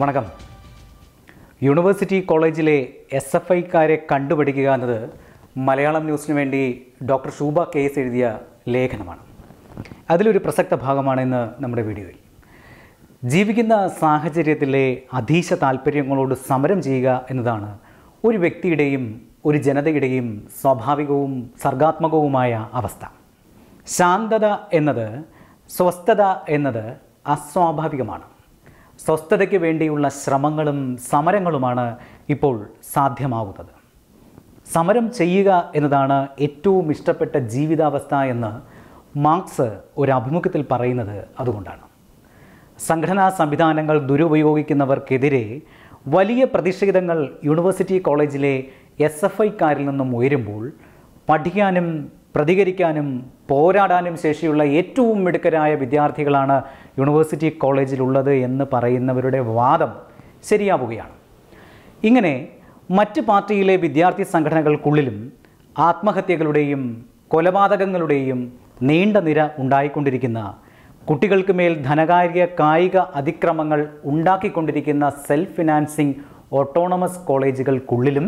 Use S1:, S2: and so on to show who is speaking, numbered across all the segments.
S1: വണക്കം യൂണിവേഴ്സിറ്റി കോളേജിലെ S F ഐക്കാരെ കണ്ടുപിടിക്കുക എന്നത് മലയാളം ന്യൂസിന് വേണ്ടി ഡോക്ടർ ശൂഭ കേസ് എഴുതിയ ലേഖനമാണ് അതിലൊരു പ്രസക്ത ഭാഗമാണ് ഇന്ന് നമ്മുടെ വീഡിയോയിൽ ജീവിക്കുന്ന സാഹചര്യത്തിലെ അധീശ താല്പര്യങ്ങളോട് സമരം ചെയ്യുക എന്നതാണ് ഒരു വ്യക്തിയുടെയും ഒരു ജനതയുടെയും സ്വാഭാവികവും സർഗാത്മകവുമായ അവസ്ഥ ശാന്തത എന്നത് സ്വസ്ഥത എന്നത് അസ്വാഭാവികമാണ് സ്വസ്ഥതയ്ക്ക് വേണ്ടിയുള്ള ശ്രമങ്ങളും സമരങ്ങളുമാണ് ഇപ്പോൾ സാധ്യമാകുന്നത് സമരം ചെയ്യുക എന്നതാണ് ഏറ്റവും ഇഷ്ടപ്പെട്ട ജീവിതാവസ്ഥ എന്ന് മാർക്സ് ഒരു അഭിമുഖത്തിൽ പറയുന്നത് അതുകൊണ്ടാണ് സംഘടനാ സംവിധാനങ്ങൾ ദുരുപയോഗിക്കുന്നവർക്കെതിരെ വലിയ പ്രതിഷേധങ്ങൾ യൂണിവേഴ്സിറ്റി കോളേജിലെ എസ് എഫ് ഐക്കാരിൽ നിന്നും ഉയരുമ്പോൾ പഠിക്കാനും പ്രതികരിക്കാനും പോരാടാനും ശേഷിയുള്ള ഏറ്റവും മിടുക്കരായ വിദ്യാർത്ഥികളാണ് യൂണിവേഴ്സിറ്റി കോളേജിലുള്ളത് എന്ന് പറയുന്നവരുടെ വാദം ശരിയാവുകയാണ് ഇങ്ങനെ മറ്റ് പാർട്ടിയിലെ വിദ്യാർത്ഥി സംഘടനകൾക്കുള്ളിലും ആത്മഹത്യകളുടെയും കൊലപാതകങ്ങളുടെയും നീണ്ട നിര ഉണ്ടായിക്കൊണ്ടിരിക്കുന്ന കുട്ടികൾക്ക് മേൽ ധനകാര്യ കായിക അതിക്രമങ്ങൾ ഉണ്ടാക്കിക്കൊണ്ടിരിക്കുന്ന സെൽഫ് ഫിനാൻസിംഗ് ഓട്ടോണമസ് കോളേജുകൾക്കുള്ളിലും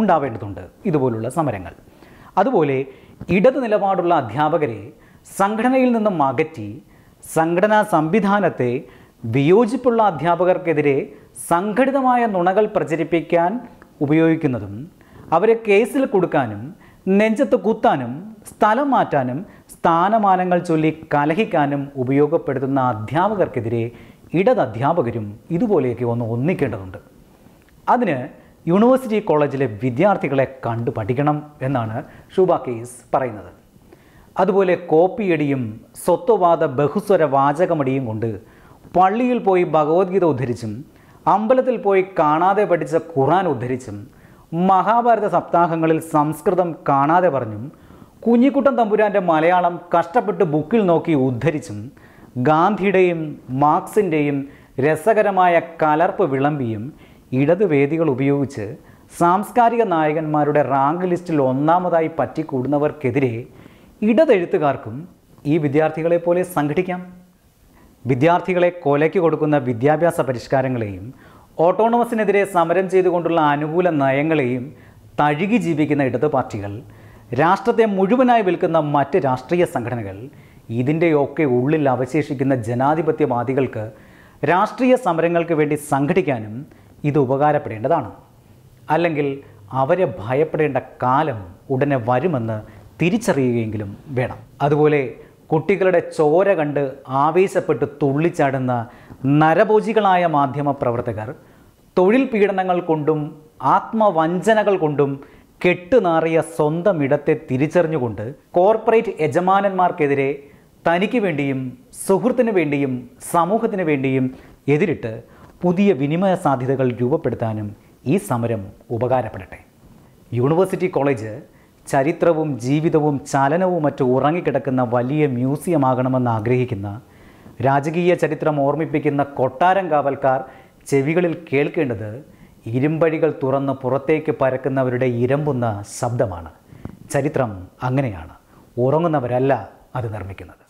S1: ഉണ്ടാവേണ്ടതുണ്ട് ഇതുപോലുള്ള സമരങ്ങൾ അതുപോലെ ഇടതു നിലപാടുള്ള അധ്യാപകരെ സംഘടനയിൽ നിന്നും അകറ്റി സംഘടനാ സംവിധാനത്തെ വിയോജിപ്പുള്ള അധ്യാപകർക്കെതിരെ സംഘടിതമായ നുണകൾ പ്രചരിപ്പിക്കാൻ ഉപയോഗിക്കുന്നതും അവരെ കേസിൽ കൊടുക്കാനും നെഞ്ചത്ത് കുത്താനും സ്ഥലം മാറ്റാനും സ്ഥാനമാനങ്ങൾ ചൊല്ലി കലഹിക്കാനും ഉപയോഗപ്പെടുത്തുന്ന അധ്യാപകർക്കെതിരെ ഇടത് അധ്യാപകരും ഇതുപോലെയൊക്കെ ഒന്ന് ഒന്നിക്കേണ്ടതുണ്ട് അതിന് യൂണിവേഴ്സിറ്റി കോളേജിലെ വിദ്യാർത്ഥികളെ കണ്ടു പഠിക്കണം എന്നാണ് ഷൂബ കേസ് പറയുന്നത് അതുപോലെ കോപ്പിയടിയും സ്വത്വവാദ ബഹുസ്വര വാചകമടിയും കൊണ്ട് പള്ളിയിൽ പോയി ഭഗവത്ഗീത ഉദ്ധരിച്ചും അമ്പലത്തിൽ പോയി കാണാതെ പഠിച്ച ഖുറാൻ ഉദ്ധരിച്ചും മഹാഭാരത സപ്താഹങ്ങളിൽ സംസ്കൃതം കാണാതെ പറഞ്ഞും കുഞ്ഞിക്കുട്ടൻ തമ്പുരാൻ്റെ മലയാളം കഷ്ടപ്പെട്ട് ബുക്കിൽ നോക്കി ഉദ്ധരിച്ചും ഗാന്ധിയുടെയും മാർക്സിൻ്റെയും രസകരമായ കലർപ്പ് വിളമ്പിയും ഇടതുവേദികൾ ഉപയോഗിച്ച് സാംസ്കാരിക നായകന്മാരുടെ റാങ്ക് ലിസ്റ്റിൽ ഒന്നാമതായി പറ്റിക്കൂടുന്നവർക്കെതിരെ ഇടതെഴുത്തുകാർക്കും ഈ വിദ്യാർത്ഥികളെ പോലെ സംഘടിക്കാം വിദ്യാർത്ഥികളെ കൊലയ്ക്ക് കൊടുക്കുന്ന വിദ്യാഭ്യാസ പരിഷ്കാരങ്ങളെയും ഓട്ടോണമസിനെതിരെ സമരം ചെയ്തുകൊണ്ടുള്ള അനുകൂല നയങ്ങളെയും തഴുകി ജീവിക്കുന്ന ഇടതു പാർട്ടികൾ രാഷ്ട്രത്തെ മുഴുവനായി വിൽക്കുന്ന മറ്റ് രാഷ്ട്രീയ സംഘടനകൾ ഇതിൻ്റെയൊക്കെ ഉള്ളിൽ അവശേഷിക്കുന്ന ജനാധിപത്യവാദികൾക്ക് രാഷ്ട്രീയ സമരങ്ങൾക്ക് വേണ്ടി സംഘടിക്കാനും ഇത് ഉപകാരപ്പെടേണ്ടതാണ് അല്ലെങ്കിൽ അവരെ ഭയപ്പെടേണ്ട കാലം ഉടനെ വരുമെന്ന് തിരിച്ചറിയുകയെങ്കിലും വേണം അതുപോലെ കുട്ടികളുടെ ചോര കണ്ട് ആവേശപ്പെട്ട് തുള്ളിച്ചാടുന്ന നരഭോജികളായ മാധ്യമ പ്രവർത്തകർ തൊഴിൽ പീഡനങ്ങൾ കൊണ്ടും ആത്മവഞ്ചനകൾ കൊണ്ടും കെട്ടുനാറിയ സ്വന്തം ഇടത്തെ തിരിച്ചറിഞ്ഞുകൊണ്ട് കോർപ്പറേറ്റ് യജമാനന്മാർക്കെതിരെ തനിക്ക് വേണ്ടിയും സുഹൃത്തിന് വേണ്ടിയും സമൂഹത്തിന് വേണ്ടിയും എതിരിട്ട് പുതിയ വിനിമയ സാധ്യതകൾ രൂപപ്പെടുത്താനും ഈ സമരം ഉപകാരപ്പെടട്ടെ യൂണിവേഴ്സിറ്റി കോളേജ് ചരിത്രവും ജീവിതവും ചലനവും മറ്റ് ഉറങ്ങിക്കിടക്കുന്ന വലിയ മ്യൂസിയമാകണമെന്ന് ആഗ്രഹിക്കുന്ന രാജകീയ ചരിത്രം ഓർമ്മിപ്പിക്കുന്ന കൊട്ടാരം കാവൽക്കാർ ചെവികളിൽ കേൾക്കേണ്ടത് ഇരുമ്പഴികൾ തുറന്ന് പുറത്തേക്ക് പരക്കുന്നവരുടെ ഇരമ്പുന്ന ശബ്ദമാണ് ചരിത്രം അങ്ങനെയാണ് ഉറങ്ങുന്നവരല്ല അത് നിർമ്മിക്കുന്നത്